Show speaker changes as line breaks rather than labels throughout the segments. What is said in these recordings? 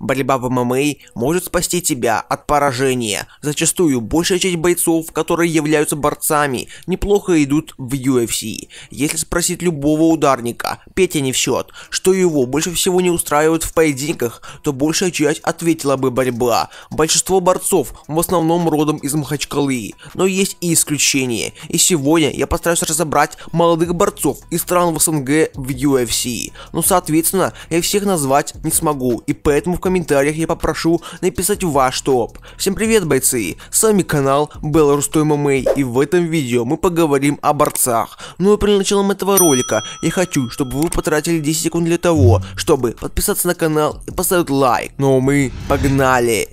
Борьба в ММА может спасти тебя от поражения. Зачастую большая часть бойцов, которые являются борцами, неплохо идут в UFC. Если спросить любого ударника, Петя не в счет, что его больше всего не устраивает в поединках, то большая часть ответила бы борьба. Большинство борцов в основном родом из Махачкалы, но есть и исключения. И сегодня я постараюсь разобрать молодых борцов из стран в СНГ в UFC. Но соответственно, я всех назвать не смогу, и поэтому в комментариях комментариях я попрошу написать ваш топ. Всем привет, бойцы! С вами канал Беларус ММА и в этом видео мы поговорим о борцах. Ну и а при началом этого ролика я хочу, чтобы вы потратили 10 секунд для того, чтобы подписаться на канал и поставить лайк. Ну а мы погнали!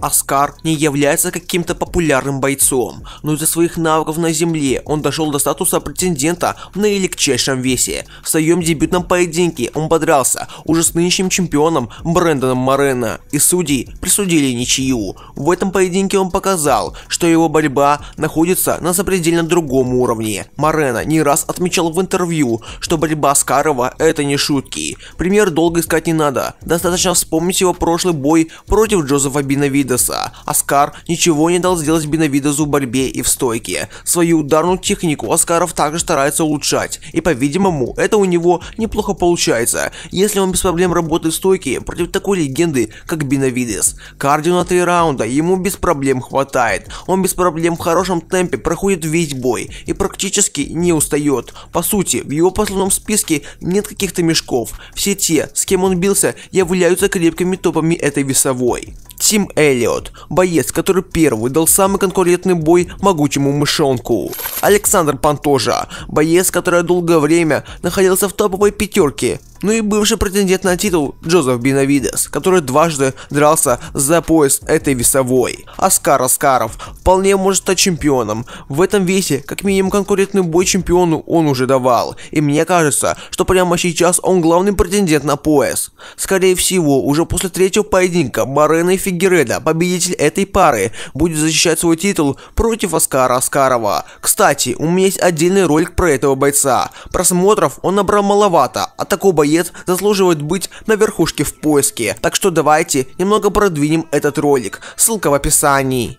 Аскар не является каким-то популярным бойцом, но из-за своих навыков на земле он дошел до статуса претендента в наилегчайшем весе. В своем дебютном поединке он подрался уже с нынешним чемпионом Брэндоном Морено, и судьи присудили ничью. В этом поединке он показал, что его борьба находится на запредельно другом уровне. Морено не раз отмечал в интервью, что борьба Аскарова это не шутки. Пример долго искать не надо, достаточно вспомнить его прошлый бой против Джозефа Биновида Бенавидеса. Оскар ничего не дал сделать Бенавидесу в борьбе и в стойке. Свою ударную технику Оскаров также старается улучшать, и по-видимому это у него неплохо получается, если он без проблем работает в стойке против такой легенды, как Бенавидес. Кардио на три раунда ему без проблем хватает, он без проблем в хорошем темпе проходит весь бой и практически не устает. По сути, в его послужном списке нет каких-то мешков, все те, с кем он бился, являются крепкими топами этой весовой. Тим Эллиот, боец, который первый дал самый конкурентный бой могучему мышонку. Александр Пантожа, боец, который долгое время находился в топовой пятерке ну и бывший претендент на титул Джозеф Бенавидес, который дважды дрался за пояс этой весовой. Оскар Оскаров вполне может стать чемпионом. В этом весе, как минимум конкурентный бой чемпиону он уже давал. И мне кажется, что прямо сейчас он главный претендент на пояс. Скорее всего, уже после третьего поединка Марена и Фигереда, победитель этой пары, будет защищать свой титул против Оскара Оскарова. Кстати, у меня есть отдельный ролик про этого бойца. Просмотров он набрал маловато, а такого боец заслуживает быть на верхушке в поиске. Так что давайте немного продвинем этот ролик. Ссылка в описании.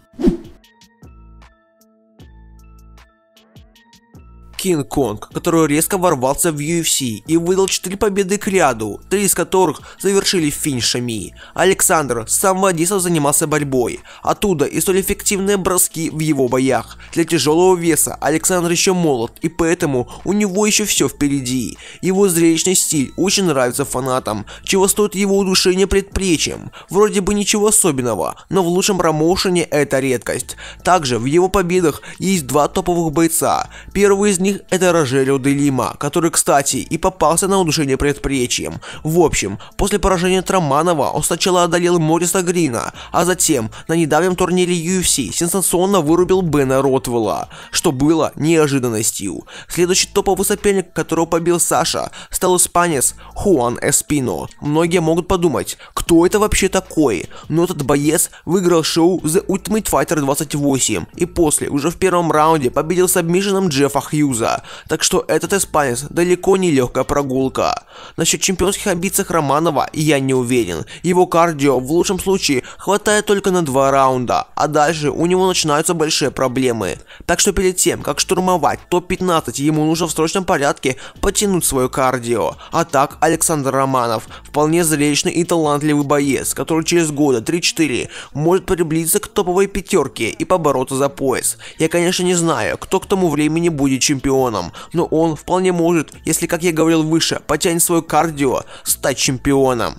Кинг Конг, который резко ворвался в UFC и выдал 4 победы к ряду, 3 из которых завершили финишами. Александр с самого детства занимался борьбой, оттуда и столь эффективные броски в его боях. Для тяжелого веса Александр еще молод и поэтому у него еще все впереди. Его зрелищный стиль очень нравится фанатам, чего стоит его удушение предплечьем. Вроде бы ничего особенного, но в лучшем промоушене это редкость. Также в его победах есть два топовых бойца. Первый из них них это Рожелио де Лима, который, кстати, и попался на удушение предплечьем. В общем, после поражения Траманова он сначала одолел Мориса Грина, а затем на недавнем турнире UFC сенсационно вырубил Бена Ротвелла, что было неожиданностью. Следующий топовый соперник, которого побил Саша, стал испанец Хуан Эспино. Многие могут подумать, кто это вообще такой, но этот боец выиграл шоу The Ultimate Fighter 28 и после, уже в первом раунде, победил с сабмишином Джеффа Хьюз. Союза, так что этот испанец далеко не легкая прогулка. Насчет чемпионских амбиций Романова я не уверен, его кардио в лучшем случае хватает только на два раунда, а дальше у него начинаются большие проблемы. Так что перед тем, как штурмовать топ-15, ему нужно в срочном порядке потянуть свое кардио. А так, Александр Романов вполне зрелищный и талантливый боец, который через года 3-4 может приблизиться к топовой пятерке и побороться за пояс. Я, конечно, не знаю, кто к тому времени будет чемпионом чемпионом, но он вполне может, если, как я говорил выше, потянет свое кардио, стать чемпионом.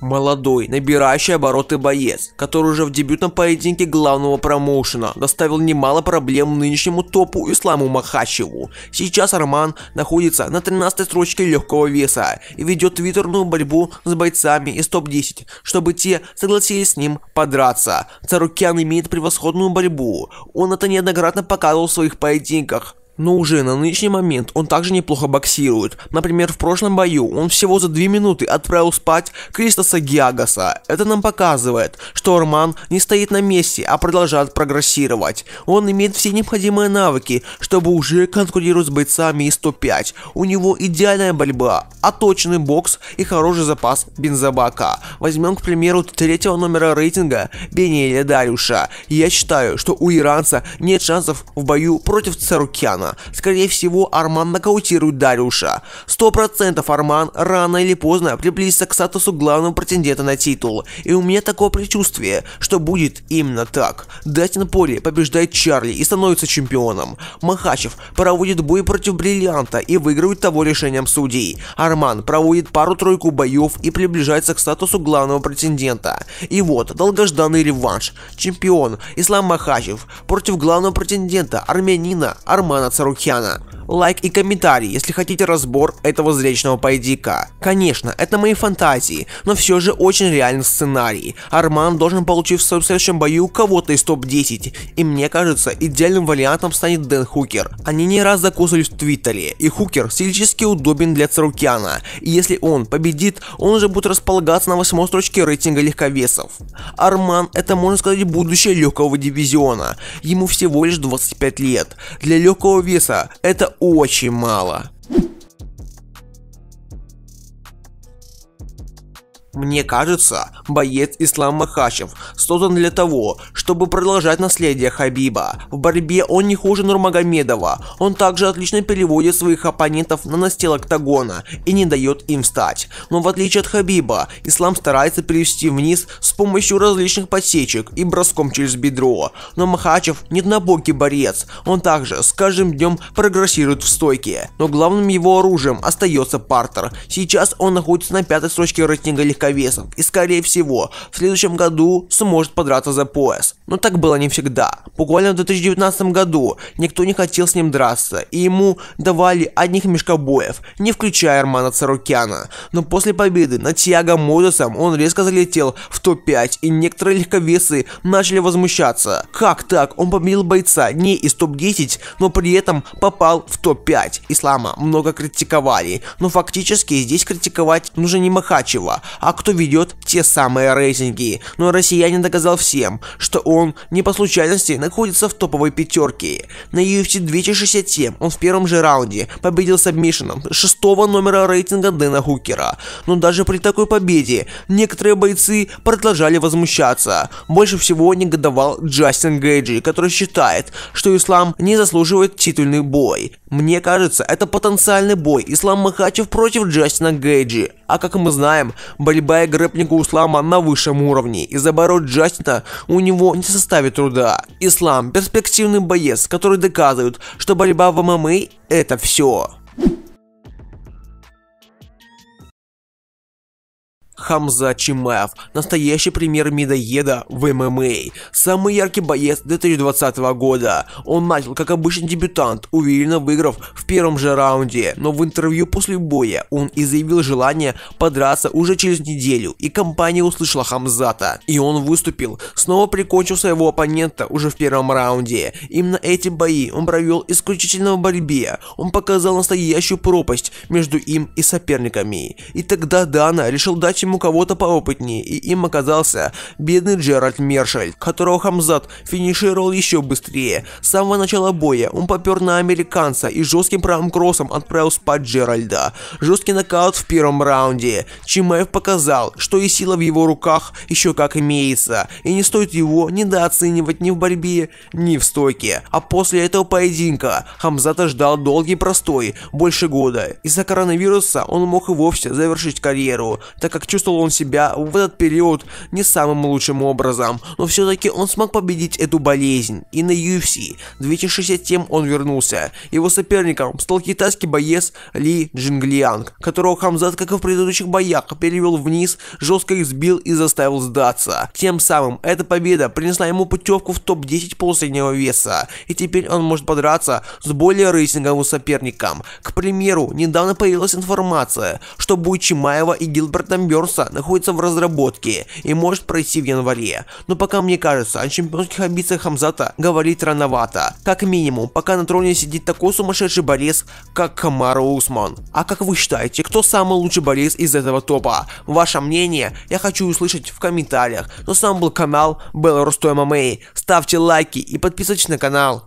Молодой, набирающий обороты боец, который уже в дебютном поединке главного промоушена доставил немало проблем нынешнему топу Исламу Махачеву. Сейчас Арман находится на 13 строчке легкого веса и ведет твиттерную борьбу с бойцами из топ-10, чтобы те согласились с ним подраться. Царукян имеет превосходную борьбу, он это неоднократно показывал в своих поединках, но уже на нынешний момент он также неплохо боксирует. Например, в прошлом бою он всего за 2 минуты отправил спать Кристоса Гиагаса. Это нам показывает, что Арман не стоит на месте, а продолжает прогрессировать. Он имеет все необходимые навыки, чтобы уже конкурировать с бойцами из 105. У него идеальная борьба, оточенный бокс и хороший запас бензобака. Возьмем, к примеру, третьего номера рейтинга Бенеля Дарюша. Я считаю, что у иранца нет шансов в бою против Царукяна. Скорее всего, Арман нокаутирует Дариуша. Сто процентов Арман рано или поздно приблизится к статусу главного претендента на титул. И у меня такое предчувствие, что будет именно так. Датин Поле побеждает Чарли и становится чемпионом. Махачев проводит бой против Бриллианта и выигрывает того решением судей. Арман проводит пару-тройку боев и приближается к статусу главного претендента. И вот, долгожданный реванш. Чемпион Ислам Махачев против главного претендента армянина Армана Царя. Сарукьяна. Лайк и комментарий, если хотите разбор этого зречного поединка. Конечно, это мои фантазии, но все же очень реальный сценарий. Арман должен получить в своем следующем бою кого-то из топ-10, и мне кажется, идеальным вариантом станет Дэн Хукер. Они не раз закусывали в Твиттере, и Хукер стилически удобен для Царукьяна, и если он победит, он уже будет располагаться на восьмой строчке рейтинга легковесов. Арман это можно сказать будущее легкого дивизиона, ему всего лишь 25 лет. Для легкого веса это очень мало. Мне кажется, боец Ислам Махачев создан для того, чтобы продолжать наследие Хабиба. В борьбе он не хуже Нурмагомедова, он также отлично переводит своих оппонентов на настил октагона и не дает им встать. Но в отличие от Хабиба, Ислам старается перевести вниз с помощью различных подсечек и броском через бедро. Но Махачев не однобокий борец, он также с каждым днем прогрессирует в стойке. Но главным его оружием остается партер. Сейчас он находится на пятой строчке рейтинга легко легковесов и, скорее всего, в следующем году сможет подраться за пояс. Но так было не всегда. Буквально в 2019 году никто не хотел с ним драться, и ему давали одних мешкобоев, не включая Армана Царукяна. Но после победы над Тиаго Модесом он резко залетел в топ-5, и некоторые легковесы начали возмущаться. Как так? Он победил бойца не из топ-10, но при этом попал в топ-5. Ислама много критиковали, но фактически здесь критиковать нужно не Махачева, а а кто ведет те самые рейтинги. Но россиянин доказал всем, что он не по случайности находится в топовой пятерке. На UFC 267 он в первом же раунде победил сабмишином шестого номера рейтинга Дэна Хукера. Но даже при такой победе некоторые бойцы продолжали возмущаться. Больше всего негодовал Джастин Гейджи, который считает, что Ислам не заслуживает титульный бой. Мне кажется, это потенциальный бой Ислам Махачев против Джастина Гейджи. А как мы знаем, борьба борьба и грэпплинг у Ислама на высшем уровне, и забороть Джастина у него не составит труда. Ислам – перспективный боец, который доказывает, что борьба в ММА – это все. Хамза Чимаев, настоящий пример медоеда в ММА, самый яркий боец 2020 года. Он начал как обычный дебютант, уверенно выиграв в первом же раунде, но в интервью после боя он и заявил желание подраться уже через неделю, и компания услышала Хамзата, и он выступил, снова прикончив своего оппонента уже в первом раунде. Именно эти бои он провел исключительно в борьбе, он показал настоящую пропасть между им и соперниками. И тогда Дана решил дать ему ему кого-то поопытнее, и им оказался бедный Джеральд Мершель, которого Хамзат финишировал еще быстрее. С самого начала боя он попер на американца и жестким правым кроссом отправил спать Джеральда. Жесткий нокаут в первом раунде. Чимаев показал, что и сила в его руках еще как имеется, и не стоит его недооценивать ни в борьбе, ни в стойке. А после этого поединка Хамзата ждал долгий простой, больше года. Из-за коронавируса он мог и вовсе завершить карьеру, так как чувствовал чувствовал он себя в этот период не самым лучшим образом, но все-таки он смог победить эту болезнь. И на UFC 267 он вернулся. Его соперником стал китайский боец Ли Джинглианг, которого Хамзат, как и в предыдущих боях, перевел вниз, жестко избил и заставил сдаться. Тем самым эта победа принесла ему путевку в топ-10 полусреднего веса, и теперь он может подраться с более рейтинговым соперником. К примеру, недавно появилась информация, что Буй Чимаева и Гилбертом Бёрнс Кокоса находится в разработке и может пройти в январе, но пока мне кажется о чемпионских амбициях Хамзата говорить рановато. Как минимум, пока на троне сидит такой сумасшедший борец, как Камару Усман. А как вы считаете, кто самый лучший борец из этого топа? Ваше мнение я хочу услышать в комментариях, но с вами был канал Белорус ММА. Ставьте лайки и подписывайтесь на канал.